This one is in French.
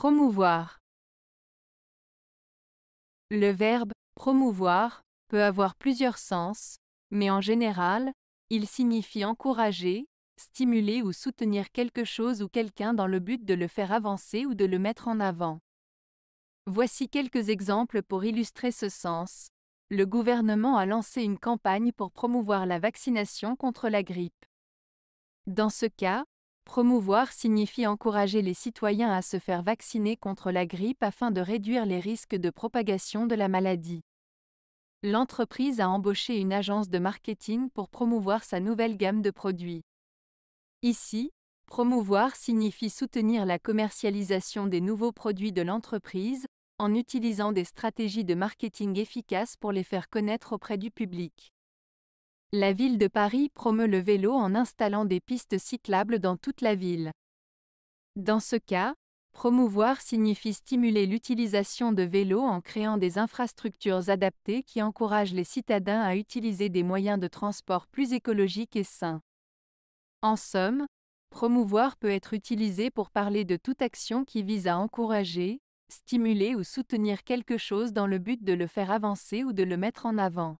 Promouvoir. Le verbe promouvoir peut avoir plusieurs sens, mais en général, il signifie encourager, stimuler ou soutenir quelque chose ou quelqu'un dans le but de le faire avancer ou de le mettre en avant. Voici quelques exemples pour illustrer ce sens. Le gouvernement a lancé une campagne pour promouvoir la vaccination contre la grippe. Dans ce cas, Promouvoir signifie encourager les citoyens à se faire vacciner contre la grippe afin de réduire les risques de propagation de la maladie. L'entreprise a embauché une agence de marketing pour promouvoir sa nouvelle gamme de produits. Ici, promouvoir signifie soutenir la commercialisation des nouveaux produits de l'entreprise, en utilisant des stratégies de marketing efficaces pour les faire connaître auprès du public. La ville de Paris promeut le vélo en installant des pistes cyclables dans toute la ville. Dans ce cas, promouvoir signifie stimuler l'utilisation de vélos en créant des infrastructures adaptées qui encouragent les citadins à utiliser des moyens de transport plus écologiques et sains. En somme, promouvoir peut être utilisé pour parler de toute action qui vise à encourager, stimuler ou soutenir quelque chose dans le but de le faire avancer ou de le mettre en avant.